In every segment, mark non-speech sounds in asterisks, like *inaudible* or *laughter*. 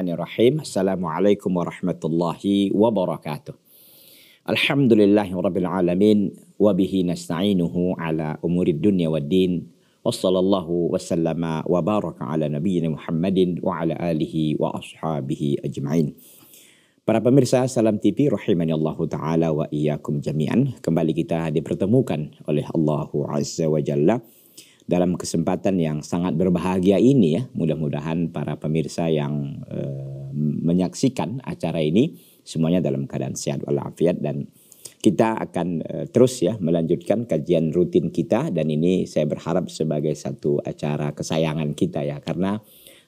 Bismillahirrahmanirrahim. Assalamualaikum warahmatullahi wabarakatuh. Alhamdulillahi rabbil alamin wa bihi nasta'inuhu ala umuri dunya din. Wassallallahu wasallama wa baraka ala nabiyyina Muhammadin wa ala alihi wa ashabihi ajma'in. Para pemirsa Salam TV rahimani Allah taala wa iyyakum jami'an. Kembali kita dipertemukan oleh Allah Azza wa Jalla dalam kesempatan yang sangat berbahagia ini ya. Mudah-mudahan para pemirsa yang e, menyaksikan acara ini semuanya dalam keadaan sehat walafiat dan kita akan e, terus ya melanjutkan kajian rutin kita dan ini saya berharap sebagai satu acara kesayangan kita ya karena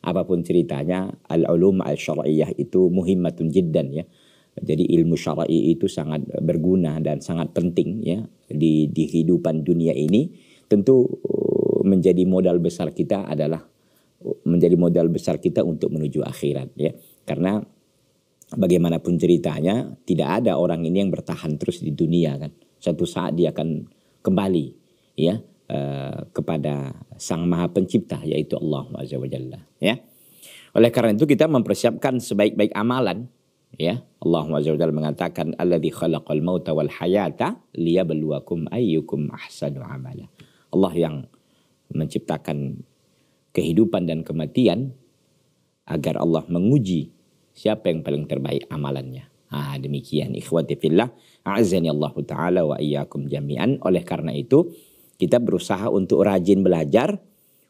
apapun ceritanya al-ulum al-syar'iyyah itu muhimmatun jiddan ya. Jadi ilmu syar'i itu sangat berguna dan sangat penting ya di kehidupan dunia ini tentu menjadi modal besar kita adalah menjadi modal besar kita untuk menuju akhirat ya. Karena bagaimanapun ceritanya tidak ada orang ini yang bertahan terus di dunia kan. Suatu saat dia akan kembali ya eh, kepada Sang Maha Pencipta yaitu Allah Azza wajalla ya. Oleh karena itu kita mempersiapkan sebaik-baik amalan ya. Allah Azza wajalla mengatakan alladzi khalaqal mauta wal hayata liyabluwakum ayyukum ahsanu amala. Allah yang menciptakan kehidupan dan kematian agar Allah menguji siapa yang paling terbaik amalannya. Ah, demikian ikhwati fillah azani Allah taala wa iyyakum jami'an. Oleh karena itu kita berusaha untuk rajin belajar,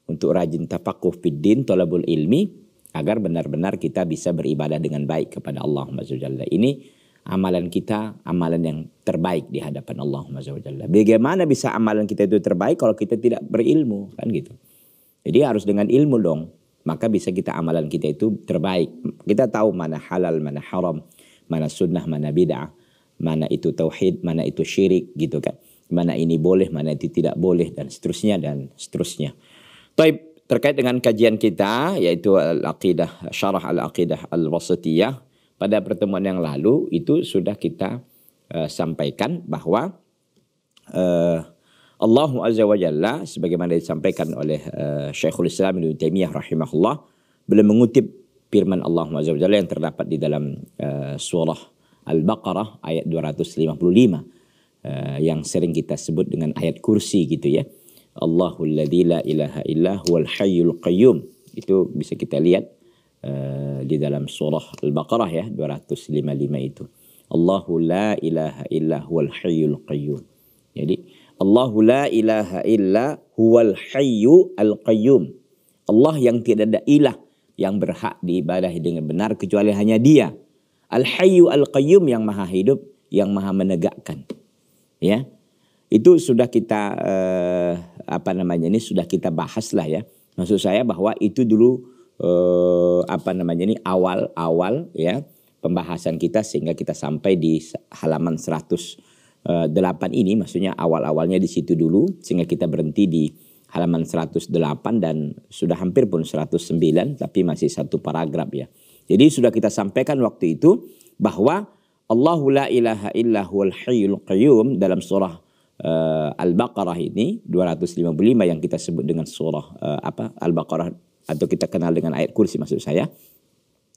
untuk rajin tafaqquh fiddin, tolabul ilmi agar benar-benar kita bisa beribadah dengan baik kepada Allah Subhanahu Ini amalan kita amalan yang terbaik di hadapan Allah Subhanahu Bagaimana bisa amalan kita itu terbaik kalau kita tidak berilmu kan gitu. Jadi harus dengan ilmu dong. Maka bisa kita amalan kita itu terbaik. Kita tahu mana halal, mana haram, mana sunnah, mana bid'ah, mana itu tauhid, mana itu syirik gitu kan. Mana ini boleh, mana itu tidak boleh dan seterusnya dan seterusnya. Taib terkait dengan kajian kita yaitu al-aqidah syarah al-aqidah al-wasatiyah pada pertemuan yang lalu itu sudah kita uh, sampaikan bahwa uh, eh, Allah Azza wa Jalla sebagaimana disampaikan oleh uh, Syekhul Islam Ibnu Taimiyah rahimahullah belum mengutip firman Allah Azza wa Jalla yang terdapat di dalam uh, surah Al-Baqarah ayat 255 uh, yang sering kita sebut dengan ayat kursi gitu ya. Allahul la ilaha illa huwal hayyul qayyum. Itu bisa kita lihat Eh, di dalam surah Al-Baqarah ya 255 itu. Allahu la ilaha illa huwal hayyul qayyum. Jadi Allahu la ilaha illa huwal hayyu qayyum. Allah yang tidak ada ilah yang berhak diibadahi dengan benar kecuali hanya dia. Al hayyu al qayyum yang maha hidup, yang maha menegakkan. Ya. Itu sudah kita eh, apa namanya ini sudah kita bahas lah ya. Maksud saya bahwa itu dulu eh, apa namanya ini awal-awal ya pembahasan kita sehingga kita sampai di halaman 108 eh, ini maksudnya awal-awalnya di situ dulu sehingga kita berhenti di halaman 108 dan sudah hampir pun 109 tapi masih satu paragraf ya. Jadi sudah kita sampaikan waktu itu bahwa Allahu la ilaha hayyul qayyum dalam surah eh, Al-Baqarah ini 255 yang kita sebut dengan surah eh, apa Al-Baqarah atau kita kenal dengan ayat kursi maksud saya.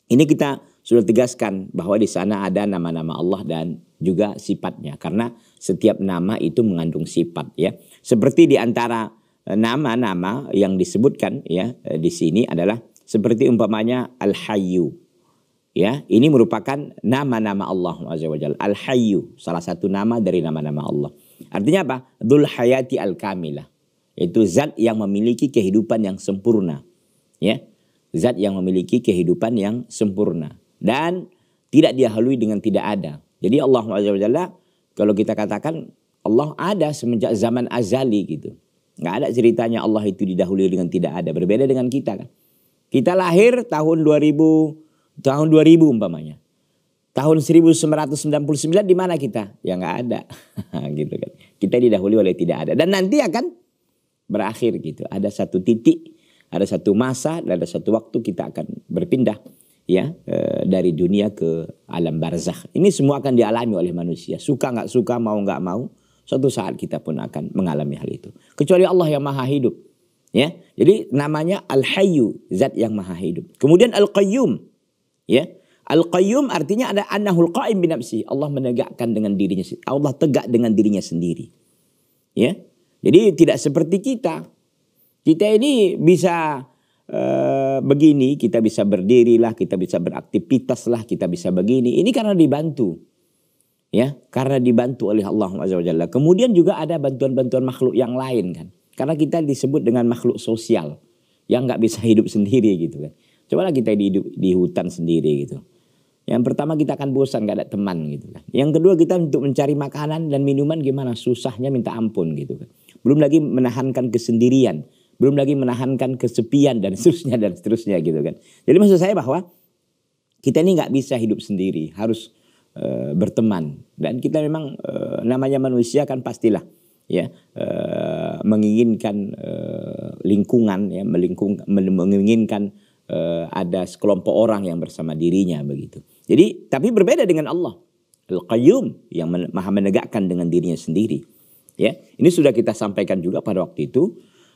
Ini kita sudah tegaskan bahwa di sana ada nama-nama Allah dan juga sifatnya karena setiap nama itu mengandung sifat ya. Seperti di antara e, nama-nama yang disebutkan ya e, di sini adalah seperti umpamanya Al-Hayyu. Ya, ini merupakan nama-nama Allah wa Al-Hayyu, salah satu nama dari nama-nama Allah. Artinya apa? Dzul Hayati Al-Kamilah. itu zat yang memiliki kehidupan yang sempurna ya zat yang memiliki kehidupan yang sempurna dan tidak dihalui dengan tidak ada jadi Allah Jalla kalau kita katakan Allah ada semenjak zaman azali gitu nggak ada ceritanya Allah itu didahului dengan tidak ada berbeda dengan kita kan kita lahir tahun 2000 tahun 2000 umpamanya tahun 1999 di mana kita? Ya nggak ada, *laughs* gitu kan. Kita didahului oleh tidak ada dan nanti akan berakhir gitu. Ada satu titik ada satu masa, dan ada satu waktu kita akan berpindah ya eh, dari dunia ke alam barzakh. Ini semua akan dialami oleh manusia. Suka nggak suka, mau nggak mau, suatu saat kita pun akan mengalami hal itu. Kecuali Allah yang maha hidup. Ya, jadi namanya Al-Hayyu, zat yang maha hidup. Kemudian Al-Qayyum, ya. Al-Qayyum artinya ada annahul qaim nafsi. Allah menegakkan dengan dirinya Allah tegak dengan dirinya sendiri. Ya. Jadi tidak seperti kita kita ini bisa eh, begini, kita bisa berdiri lah, kita bisa beraktivitas lah, kita bisa begini. Ini karena dibantu. Ya, karena dibantu oleh Allah Azza wa Kemudian juga ada bantuan-bantuan makhluk yang lain kan. Karena kita disebut dengan makhluk sosial yang nggak bisa hidup sendiri gitu kan. Coba lah kita hidup di hutan sendiri gitu. Yang pertama kita akan bosan gak ada teman gitu kan. Yang kedua kita untuk mencari makanan dan minuman gimana susahnya minta ampun gitu kan. Belum lagi menahankan kesendirian belum lagi menahankan kesepian dan seterusnya dan seterusnya gitu kan. Jadi maksud saya bahwa kita ini nggak bisa hidup sendiri, harus e, berteman dan kita memang e, namanya manusia kan pastilah ya e, menginginkan e, lingkungan ya melingkung menginginkan e, ada sekelompok orang yang bersama dirinya begitu. Jadi tapi berbeda dengan Allah Al-Qayyum yang maha menegakkan dengan dirinya sendiri. Ya, ini sudah kita sampaikan juga pada waktu itu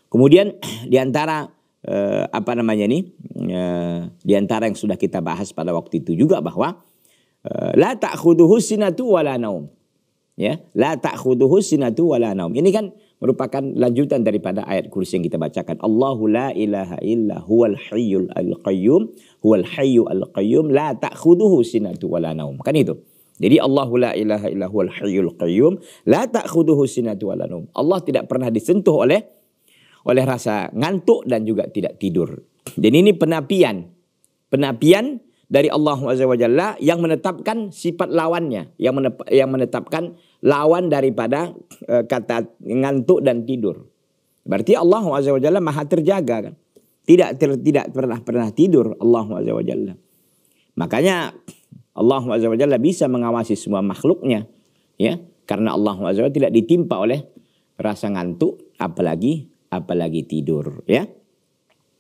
Kemudian di antara eh, apa namanya ini eh, di antara yang sudah kita bahas pada waktu itu juga bahwa eh, la ta'khuduhu sinatu wala naum. Ya, la ta'khuduhu sinatu wala naum. Ini kan merupakan lanjutan daripada ayat kursi yang kita bacakan. Allahu la ilaha illa huwal hayyul al qayyum, huwal hayyul al qayyum la ta'khuduhu sinatu wala naum. Kan itu. Jadi Allahu la ilaha illa huwal hayyul qayyum la ta'khuduhu sinatu wala naum. Allah tidak pernah disentuh oleh oleh rasa ngantuk dan juga tidak tidur. Jadi ini penapian. Penapian dari Allah SWT yang menetapkan sifat lawannya, yang yang menetapkan lawan daripada e, kata ngantuk dan tidur. Berarti Allah SWT Maha terjaga kan. Tidak ter, tidak pernah pernah tidur Allah SWT. Makanya Allah SWT bisa mengawasi semua makhluknya ya karena Allah SWT tidak ditimpa oleh rasa ngantuk apalagi apalagi tidur ya.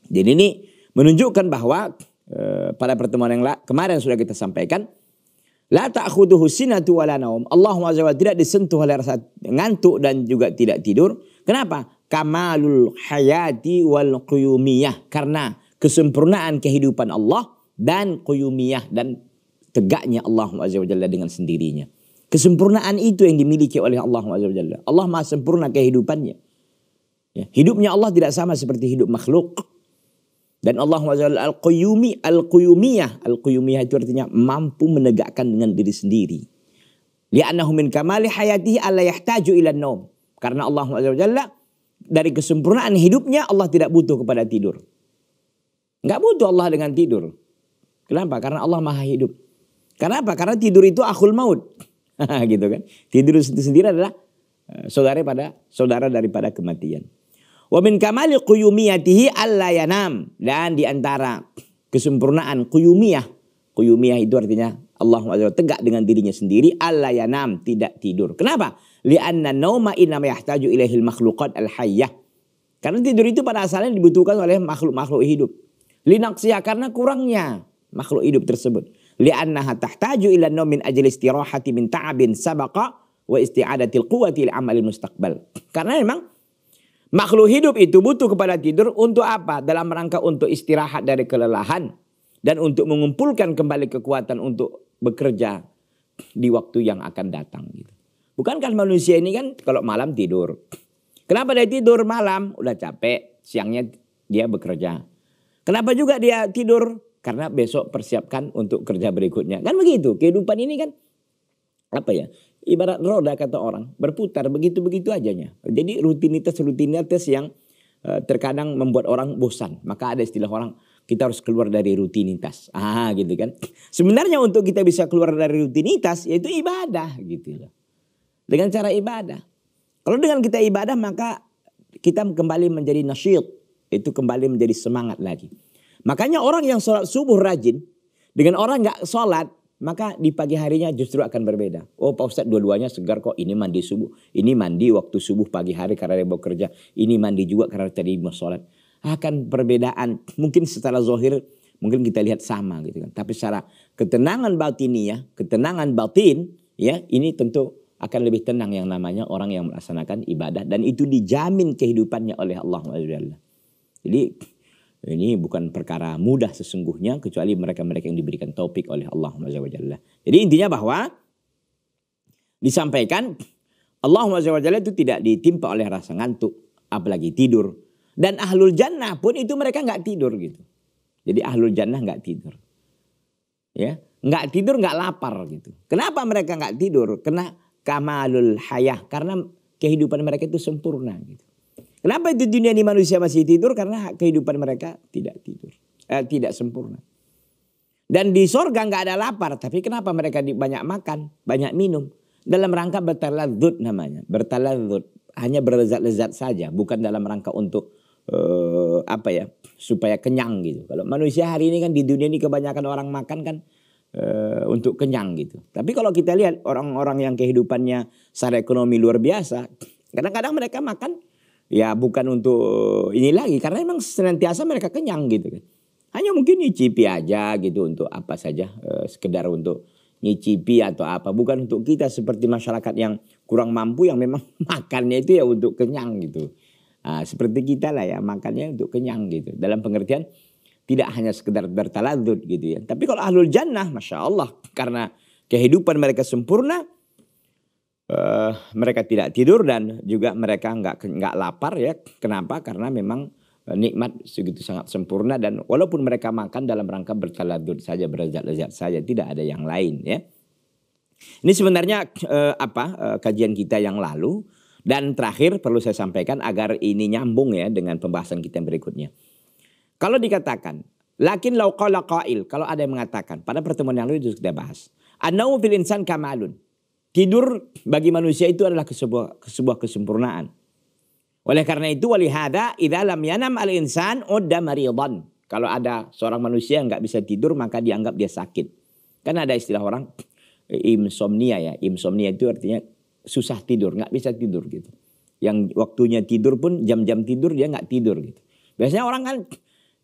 Jadi ini menunjukkan bahwa e, pada pertemuan yang kemarin sudah kita sampaikan la ta'khuduhu sinatu wala naum. Allah SWT tidak disentuh oleh rasa ngantuk dan juga tidak tidur. Kenapa? Kamalul hayati wal quyumiyah. Karena kesempurnaan kehidupan Allah dan quyumiyah dan tegaknya Allah SWT dengan sendirinya. Kesempurnaan itu yang dimiliki oleh Allah SWT. Allah maha sempurna kehidupannya. Ya, hidupnya Allah tidak sama seperti hidup makhluk. Dan Allah Al-Qayyumi, Al-Qayyumiyah. Al-Qayyumiyah itu artinya mampu menegakkan dengan diri sendiri. Li'annahu min kamali hayatihi ala yahtaju ila naum. Karena Allah Jalla dari kesempurnaan hidupnya Allah tidak butuh kepada tidur. Enggak butuh Allah dengan tidur. Kenapa? Karena Allah maha hidup. Karena apa? Karena tidur itu akhul maut. *laughs* gitu kan. Tidur sendiri adalah eh, saudara pada saudara daripada kematian. Wa min kamali quyumiyatihi alla yanam. Dan di antara kesempurnaan quyumiyah. Quyumiyah itu artinya Allah SWT tegak dengan dirinya sendiri. Alla yanam, tidak tidur. Kenapa? Lianna nauma innama yahtaju ilaihil makhlukat al hayyah. Karena tidur itu pada asalnya dibutuhkan oleh makhluk-makhluk hidup. Linaksia karena kurangnya makhluk hidup tersebut. Li'annaha tahtaju ila min ajli istirahati min ta'abin sabaka wa isti'adatil quwati li amalil mustaqbal. Karena memang Makhluk hidup itu butuh kepada tidur untuk apa? Dalam rangka untuk istirahat dari kelelahan dan untuk mengumpulkan kembali kekuatan untuk bekerja di waktu yang akan datang gitu. Bukankah manusia ini kan kalau malam tidur. Kenapa dia tidur malam? Udah capek, siangnya dia bekerja. Kenapa juga dia tidur? Karena besok persiapkan untuk kerja berikutnya. Kan begitu, kehidupan ini kan apa ya? ibarat roda kata orang berputar begitu-begitu ajanya. Jadi rutinitas-rutinitas yang uh, terkadang membuat orang bosan. Maka ada istilah orang kita harus keluar dari rutinitas. Ah gitu kan. Sebenarnya untuk kita bisa keluar dari rutinitas yaitu ibadah gitu loh. Dengan cara ibadah. Kalau dengan kita ibadah maka kita kembali menjadi nasyid. Itu kembali menjadi semangat lagi. Makanya orang yang sholat subuh rajin dengan orang nggak sholat maka di pagi harinya justru akan berbeda. Oh Pak Ustadz dua-duanya segar kok. Ini mandi subuh. Ini mandi waktu subuh pagi hari karena dia bekerja. kerja. Ini mandi juga karena tadi mau sholat. Akan perbedaan. Mungkin setelah zohir mungkin kita lihat sama gitu kan. Tapi secara ketenangan batin ya, ketenangan batin ya ini tentu akan lebih tenang yang namanya orang yang melaksanakan ibadah dan itu dijamin kehidupannya oleh Allah SWT. Jadi ini bukan perkara mudah sesungguhnya kecuali mereka-mereka yang diberikan topik oleh Allah Jalla. Jadi intinya bahwa disampaikan Allah Jalla itu tidak ditimpa oleh rasa ngantuk apalagi tidur. Dan ahlul jannah pun itu mereka nggak tidur gitu. Jadi ahlul jannah nggak tidur. Ya, nggak tidur nggak lapar gitu. Kenapa mereka nggak tidur? Karena kamalul hayah karena kehidupan mereka itu sempurna gitu. Kenapa di dunia ini manusia masih tidur? Karena kehidupan mereka tidak tidur, eh, tidak sempurna. Dan di sorga nggak ada lapar, tapi kenapa mereka banyak makan, banyak minum? Dalam rangka bertaladut namanya, bertaladut hanya berlezat-lezat saja, bukan dalam rangka untuk uh, apa ya supaya kenyang gitu. Kalau manusia hari ini kan di dunia ini kebanyakan orang makan kan Uh, untuk kenyang gitu. Tapi kalau kita lihat orang-orang yang kehidupannya secara ekonomi luar biasa, kadang-kadang mereka makan ya bukan untuk ini lagi karena memang senantiasa mereka kenyang gitu kan. Hanya mungkin nyicipi aja gitu untuk apa saja eh, sekedar untuk nyicipi atau apa bukan untuk kita seperti masyarakat yang kurang mampu yang memang *laughs* makannya itu ya untuk kenyang gitu. Nah, seperti kita lah ya makannya untuk kenyang gitu. Dalam pengertian tidak hanya sekedar bertaladud gitu ya. Tapi kalau ahlul jannah masya Allah karena kehidupan mereka sempurna uh, mereka tidak tidur dan juga mereka nggak nggak lapar ya. Kenapa? Karena memang eh, nikmat segitu sangat sempurna dan walaupun mereka makan dalam rangka bertaladud saja berlezat-lezat saja tidak ada yang lain ya. Ini sebenarnya uh, apa uh, kajian kita yang lalu dan terakhir perlu saya sampaikan agar ini nyambung ya dengan pembahasan kita yang berikutnya. Kalau dikatakan lakin lauqala qail kalau ada yang mengatakan pada pertemuan yang lalu itu sudah bahas. Anau fil insan kamalun Tidur bagi manusia itu adalah sebuah, sebuah kesempurnaan. Oleh karena itu wali hada idalam yanam al insan udda Kalau ada seorang manusia yang nggak bisa tidur maka dianggap dia sakit. Kan ada istilah orang insomnia ya. Insomnia itu artinya susah tidur, nggak bisa tidur gitu. Yang waktunya tidur pun jam-jam tidur dia nggak tidur gitu. Biasanya orang kan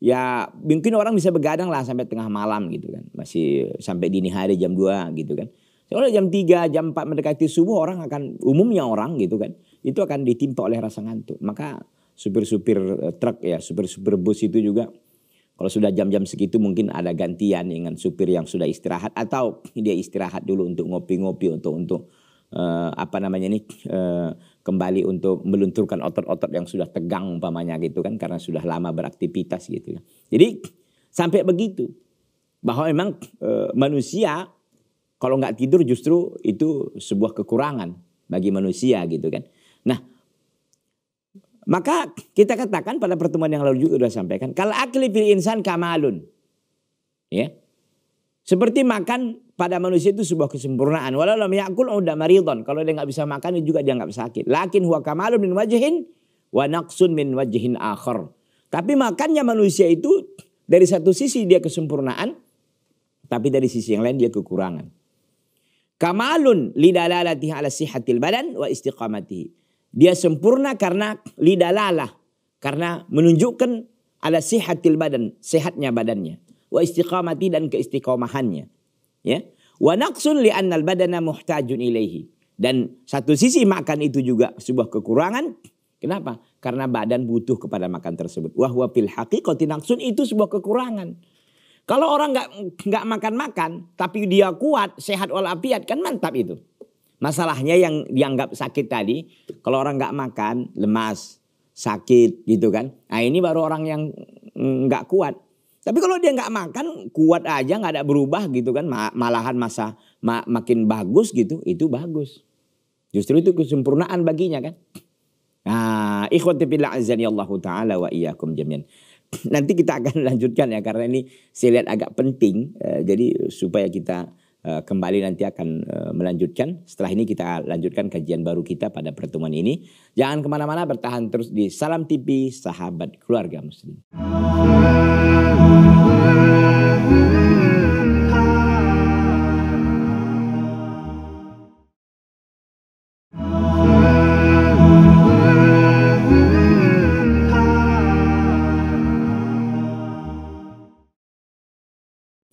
ya mungkin orang bisa begadang lah sampai tengah malam gitu kan. Masih sampai dini hari jam 2 gitu kan. Kalau jam 3, jam 4 mendekati subuh orang akan umumnya orang gitu kan. Itu akan ditimpa oleh rasa ngantuk. Maka supir-supir eh, truk ya, supir-supir bus itu juga kalau sudah jam-jam segitu mungkin ada gantian dengan supir yang sudah istirahat atau *laughs* dia istirahat dulu untuk ngopi-ngopi untuk untuk uh, apa namanya ini uh, kembali untuk melunturkan otot-otot yang sudah tegang umpamanya gitu kan karena sudah lama beraktivitas gitu ya. Jadi sampai begitu bahwa memang uh, manusia kalau nggak tidur justru itu sebuah kekurangan bagi manusia gitu kan. Nah, maka kita katakan pada pertemuan yang lalu juga sudah sampaikan, kalau akli fil insan kamalun. Ya. Seperti makan pada manusia itu sebuah kesempurnaan. Walau lam yakul udah oh, maridon. Kalau dia nggak bisa makan dia juga dia nggak sakit. Lakin huwa kamalun min wajihin wa naqsun min wajihin akhar. Tapi makannya manusia itu dari satu sisi dia kesempurnaan, tapi dari sisi yang lain dia kekurangan. Kamalun lidalalatihi ala sihatil badan wa istiqamatihi. Dia sempurna karena lidalalah. Karena menunjukkan ala sihatil badan, sehatnya badannya. Wa istiqamati dan keistiqomahannya. Ya. Wa naqsun li annal badana muhtajun ilaihi. Dan satu sisi makan itu juga sebuah kekurangan. Kenapa? Karena badan butuh kepada makan tersebut. Wahwa fil haqiqati naqsun itu sebuah kekurangan. Kalau orang nggak nggak makan-makan, tapi dia kuat, sehat walafiat kan mantap itu. Masalahnya yang dianggap sakit tadi, kalau orang nggak makan, lemas, sakit gitu kan. Nah ini baru orang yang nggak kuat. Tapi kalau dia nggak makan, kuat aja nggak ada berubah gitu kan, malahan masa makin bagus gitu, itu bagus. Justru itu kesempurnaan baginya kan. Nah, ikhwati billah azani Allah taala wa iyyakum jami'an nanti kita akan *laughs* lanjutkan ya karena ini saya lihat agak penting eh, jadi supaya kita eh, kembali nanti akan eh, melanjutkan setelah ini kita lanjutkan kajian baru kita pada pertemuan ini jangan kemana-mana bertahan terus di Salam TV Sahabat Keluarga Muslim.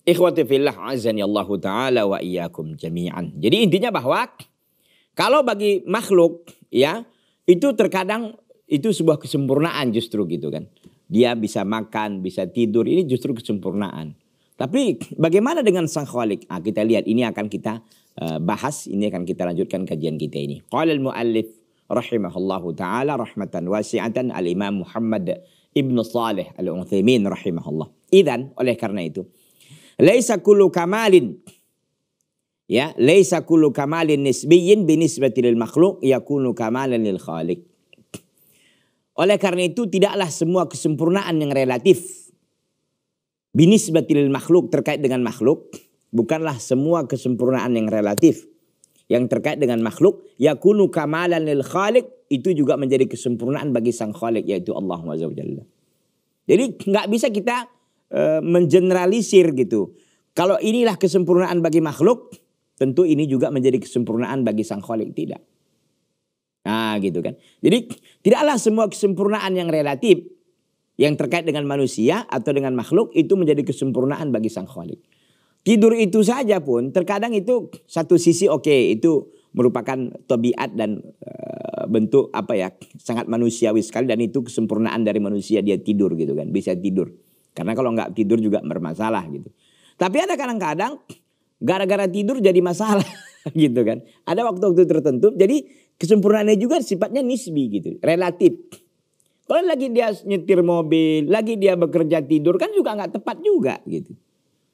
Ikhwati fillah azani Allah taala wa iyyakum jami'an. Jadi intinya bahwa kalau bagi makhluk ya itu terkadang itu sebuah kesempurnaan justru gitu kan. Dia bisa makan, bisa tidur, ini justru kesempurnaan. Tapi bagaimana dengan sang khalik? Nah, kita lihat ini akan kita eh, bahas, ini akan kita lanjutkan kajian kita ini. Qala al-muallif rahimahullahu taala rahmatan wasi'atan al-Imam Muhammad Ibnu Shalih Al-Utsaimin rahimahullah. Idan oleh karena itu Laisa kullu kamalin. Ya, laisa kullu kamalin nisbiyyin binisbati lil makhluk yakunu kamalan lil khaliq. Oleh karena itu tidaklah semua kesempurnaan yang relatif binisbati lil makhluk terkait dengan makhluk bukanlah semua kesempurnaan yang relatif yang terkait dengan makhluk yakunu kamalan lil khaliq itu juga menjadi kesempurnaan bagi sang khaliq yaitu Allah Azza wa Jadi nggak bisa kita Eh, mengeneralisir gitu. Kalau inilah kesempurnaan bagi makhluk, tentu ini juga menjadi kesempurnaan bagi sang kholik tidak. Nah gitu kan. Jadi tidaklah semua kesempurnaan yang relatif yang terkait dengan manusia atau dengan makhluk itu menjadi kesempurnaan bagi sang kholik. Tidur itu saja pun terkadang itu satu sisi oke okay, itu merupakan tobiat dan e, bentuk apa ya sangat manusiawi sekali dan itu kesempurnaan dari manusia dia tidur gitu kan bisa tidur. Karena kalau nggak tidur juga bermasalah gitu. Tapi ada kadang-kadang gara-gara tidur jadi masalah *laughs* gitu kan. Ada waktu-waktu tertentu. Jadi kesempurnaannya juga sifatnya nisbi gitu, relatif. Kalau lagi dia nyetir mobil, lagi dia bekerja tidur kan juga nggak tepat juga gitu.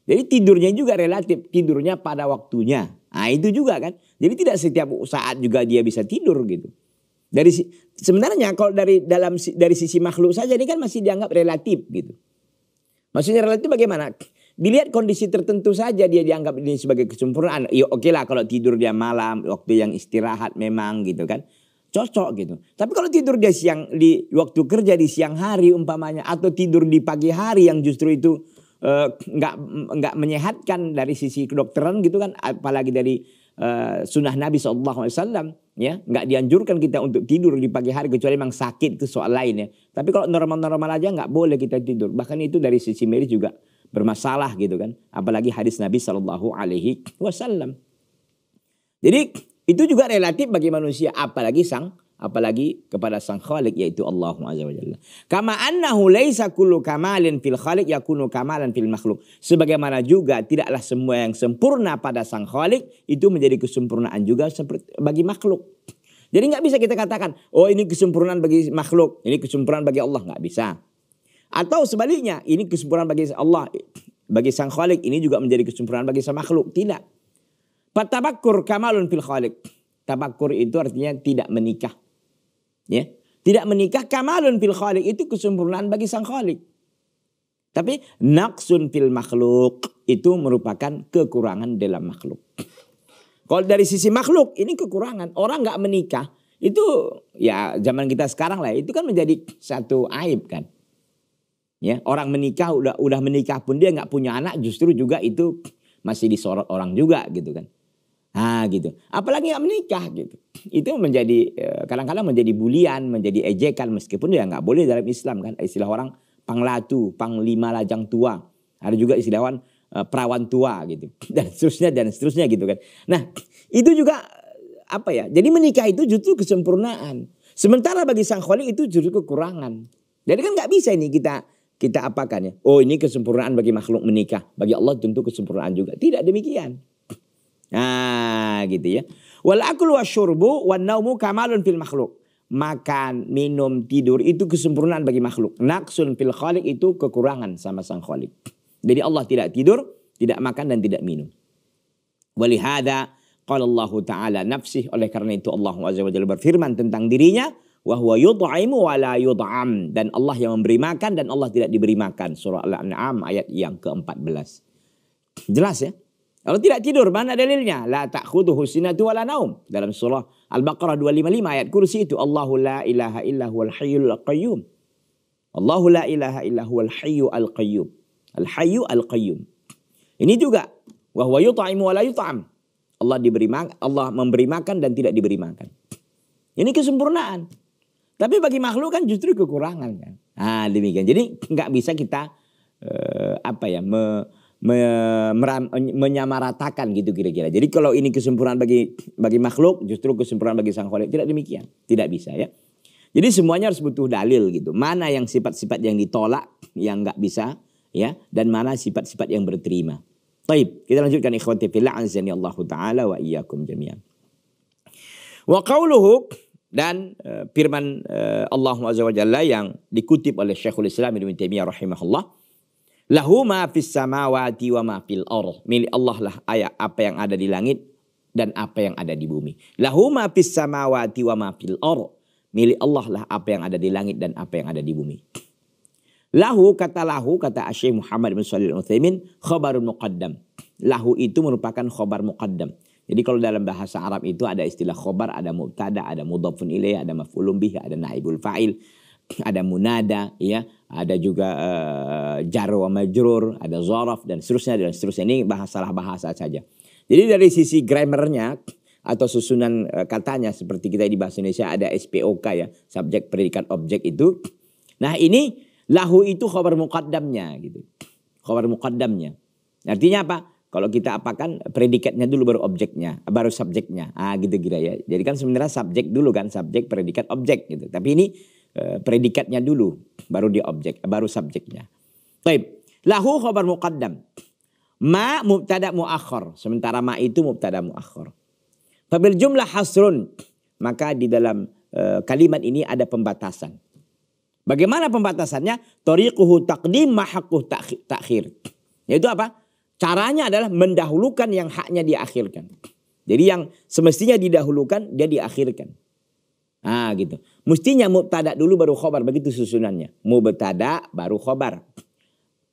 Jadi tidurnya juga relatif, tidurnya pada waktunya. Nah itu juga kan. Jadi tidak setiap saat juga dia bisa tidur gitu. Dari sebenarnya kalau dari dalam dari sisi makhluk saja ini kan masih dianggap relatif gitu. Maksudnya relatif bagaimana? Dilihat kondisi tertentu saja dia dianggap ini sebagai kesempurnaan. Ya oke okay lah kalau tidur dia malam, waktu yang istirahat memang gitu kan. Cocok gitu. Tapi kalau tidur dia siang di waktu kerja di siang hari umpamanya atau tidur di pagi hari yang justru itu eh, nggak uh, nggak menyehatkan dari sisi kedokteran gitu kan apalagi dari Eh, sunnah Nabi SAW ya nggak dianjurkan kita untuk tidur di pagi hari kecuali memang sakit itu soal lain ya tapi kalau normal-normal aja nggak boleh kita tidur bahkan itu dari sisi medis juga bermasalah gitu kan apalagi hadis Nabi Shallallahu Alaihi Wasallam jadi itu juga relatif bagi manusia apalagi sang apalagi kepada Sang Khalik yaitu Allah Azza wa Jalla. Kama annahu laisa kullu kamalin fil khalik yakunu kamalan fil makhluk. Sebagaimana juga tidaklah semua yang sempurna pada Sang Khalik itu menjadi kesempurnaan juga seperti bagi makhluk. Jadi nggak bisa kita katakan, oh ini kesempurnaan bagi makhluk, ini kesempurnaan bagi Allah nggak bisa. Atau sebaliknya, ini kesempurnaan bagi Allah, bagi Sang Khalik ini juga menjadi kesempurnaan bagi sang makhluk. Tidak. Patabakur kamalun fil khalik. Tabakur itu artinya tidak menikah Ya. Tidak menikah kamalun fil khaliq itu kesempurnaan bagi sang kholik, Tapi naqsun fil makhluk itu merupakan kekurangan dalam makhluk. Kalau dari sisi makhluk ini kekurangan. Orang nggak menikah itu ya zaman kita sekarang lah itu kan menjadi satu aib kan. Ya, orang menikah udah udah menikah pun dia nggak punya anak justru juga itu masih disorot orang juga gitu kan. Ah gitu. Apalagi nggak menikah gitu. Itu menjadi eh, kadang-kadang menjadi bulian, menjadi ejekan meskipun ya nggak boleh dalam Islam kan. Istilah orang panglatu, panglima lajang tua. Ada juga istilah eh, perawan tua gitu. *laughs* Dan seterusnya dan seterusnya gitu kan. Nah, itu juga eh, apa ya? Jadi menikah itu justru kesempurnaan. Sementara bagi sang khalik itu justru kekurangan. Jadi kan nggak bisa ini kita kita apakan ya. Oh ini kesempurnaan bagi makhluk menikah. Bagi Allah tentu kesempurnaan juga. Tidak demikian. Nah, gitu ya. Wal aklu wasyurbu wan naumu kamalun fil makhluk. Makan, minum, tidur itu kesempurnaan bagi makhluk. Naksun fil khaliq itu kekurangan sama sang khaliq. Jadi Allah tidak tidur, tidak makan dan tidak minum. Walihada qala Allah taala nafsih oleh karena itu Allah azza wa jalla berfirman tentang dirinya wa huwa yud'imu wa la yud'am dan Allah yang memberi makan dan Allah tidak diberi makan surah Al-An'am ayat yang ke-14. Jelas ya? Kalau tidak tidur, mana dalilnya? La ta'khuduhu sinatu wa la naum. Dalam surah Al-Baqarah 255 ayat kursi itu. Allahu la ilaha illa huwal hayyul qayyum. Allahu la ilaha illa huwal hayyu al qayyum. Al hayyu al qayyum. Ini juga. Wa huwa yut'imu wa la yut'am. Allah diberi makan, Allah memberi makan dan tidak diberi makan. Ini kesempurnaan. Tapi bagi makhluk kan justru kekurangan kan. Nah, demikian. Jadi nggak bisa kita uh, apa ya me, me, meram, menyamaratakan gitu kira-kira. Jadi kalau ini kesempurnaan bagi bagi makhluk, justru kesempurnaan bagi sang khalik tidak demikian, tidak bisa ya. Jadi semuanya harus butuh dalil gitu. Mana yang sifat-sifat yang ditolak, yang nggak bisa, ya, dan mana sifat-sifat yang berterima. Taib, kita lanjutkan ikhwati fillah anzani Allah taala wa iyyakum jami'an. Wa qauluhu dan eh, firman uh, eh, Allah Azza wa Jalla yang dikutip oleh Syekhul Islam Ibnu Taimiyah rahimahullah Lahu ma fis samawati wa ma fil ardh. Milik Allah lah ayat apa yang ada di langit dan apa yang ada di bumi. Lahu ma fis samawati wa ma fil ardh. Milik Allah lah apa yang ada di langit dan apa yang ada di bumi. Lahu kata lahu kata Syekh Muhammad bin Shalih Al-Utsaimin khabarun muqaddam. Lahu itu merupakan khabar muqaddam. Jadi kalau dalam bahasa Arab itu ada istilah khobar, ada mubtada, ada mudhafun ilaih, ada maf'ulun bih, ada naibul fa'il ada munada ya ada juga uh, eh, jar wa majrur ada Zorof dan seterusnya dan seterusnya ini bahasa bahasa saja jadi dari sisi grammarnya atau susunan uh, katanya seperti kita di bahasa Indonesia ada SPOK ya subjek predikat objek itu nah ini lahu itu khabar muqaddamnya gitu khabar muqaddamnya artinya apa kalau kita apakan predikatnya dulu baru objeknya, baru subjeknya. Ah gitu kira ya. Jadi kan sebenarnya subjek dulu kan, subjek, predikat, objek gitu. Tapi ini Eh, predikatnya dulu baru di objek baru subjeknya. Baik, lahu khabar muqaddam. Ma mubtada muakhir, sementara ma itu mubtada muakhir. Fabil jumlah hasrun, maka di dalam uh, kalimat ini ada pembatasan. Bagaimana pembatasannya? Tariquhu taqdim mahakuh takhir. Yaitu apa? Caranya adalah mendahulukan yang haknya diakhirkan. Jadi yang semestinya didahulukan dia diakhirkan. Ah gitu. Mestinya mubtada dulu baru khobar. Begitu susunannya. Mubtada baru khobar.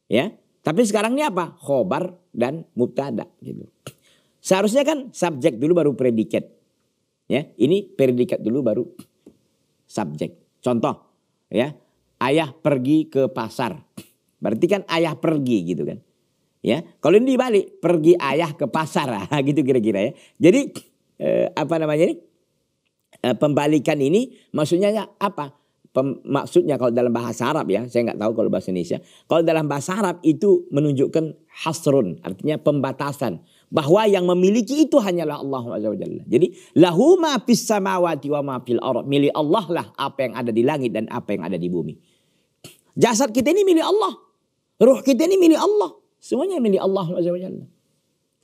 Ya. Tapi sekarang ini apa? Khobar dan mubtada gitu. Seharusnya kan subjek dulu baru predikat. Ya, ini predikat dulu baru subjek. Contoh, ya, ayah pergi ke pasar. Berarti kan ayah pergi gitu kan. Ya, kalau ini dibalik, pergi ayah ke pasar *laughs* gitu kira-kira ya. Jadi eh, apa namanya ini? Eh, pembalikan ini maksudnya apa? Pem, maksudnya kalau dalam bahasa Arab ya, saya nggak tahu kalau bahasa Indonesia. Kalau dalam bahasa Arab itu menunjukkan hasrun, artinya pembatasan. Bahwa yang memiliki itu hanyalah Allah Azza Jalla. Jadi lahu ma fis samawati wa ma fil ard. Milik Allah lah apa yang ada di langit dan apa yang ada di bumi. Jasad kita ini milik Allah. Ruh kita ini milik Allah. Semuanya milik Allah Azza Jalla.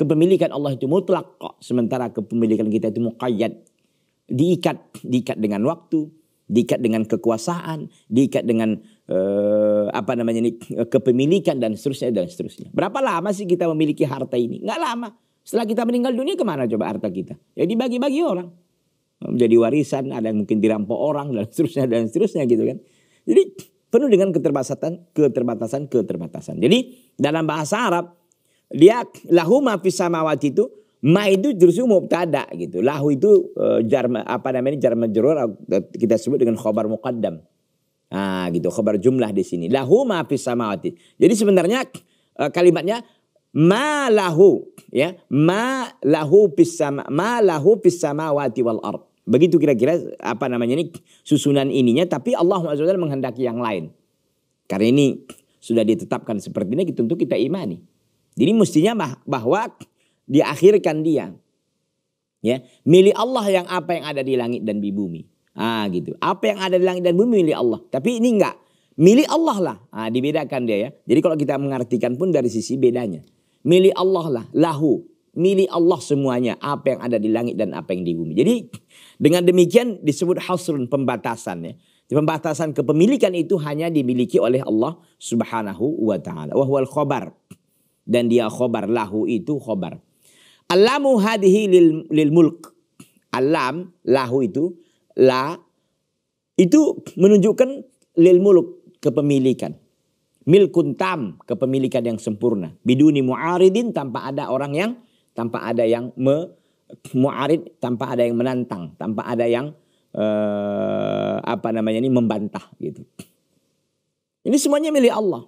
Kepemilikan Allah itu mutlak. kok, Sementara kepemilikan kita itu muqayyad diikat, diikat dengan waktu, diikat dengan kekuasaan, diikat dengan eh, apa namanya ini eh, kepemilikan dan seterusnya dan seterusnya. Berapa lama sih kita memiliki harta ini? Nggak lama. Setelah kita meninggal dunia kemana coba harta kita? Ya dibagi-bagi orang. Menjadi warisan, ada yang mungkin dirampok orang dan seterusnya dan seterusnya gitu kan. Jadi penuh dengan keterbatasan, keterbatasan, keterbatasan. Jadi dalam bahasa Arab dia lahuma fis samawati itu Ma itu justru mubtada gitu. Lahu itu uh, eh, jar apa namanya jarma jurur kita sebut dengan khobar muqaddam. Ah gitu khobar jumlah di sini. Lahu ma fis samawati. Jadi sebenarnya eh, kalimatnya ma lahu ya ma lahu fis sama ma lahu fis samawati wal ard. Begitu kira-kira apa namanya ini susunan ininya tapi Allah SWT menghendaki yang lain. Karena ini sudah ditetapkan seperti ini tentu kita imani. Jadi mestinya bahwa diakhirkan dia. Ya, milik Allah yang apa yang ada di langit dan di bumi. Ah gitu. Apa yang ada di langit dan bumi milik Allah. Tapi ini enggak. Milik Allah lah. Ah, dibedakan dia ya. Jadi kalau kita mengartikan pun dari sisi bedanya. Milik Allah lah. Lahu. Milik Allah semuanya. Apa yang ada di langit dan apa yang di bumi. Jadi dengan demikian disebut hasrun pembatasan ya. Pembatasan kepemilikan itu hanya dimiliki oleh Allah subhanahu wa ta'ala. Wahual khobar. Dan dia khobar. Lahu itu khobar. Alamu hadihi lil, lil mulk. Alam, lahu itu, la, itu menunjukkan lil mulk, kepemilikan. Milkun tam, kepemilikan yang sempurna. Biduni mu'aridin, tanpa ada orang yang, tanpa ada yang me, mu'arid, tanpa ada yang menantang, tanpa ada yang uh, apa namanya ini membantah gitu. Ini semuanya milik Allah.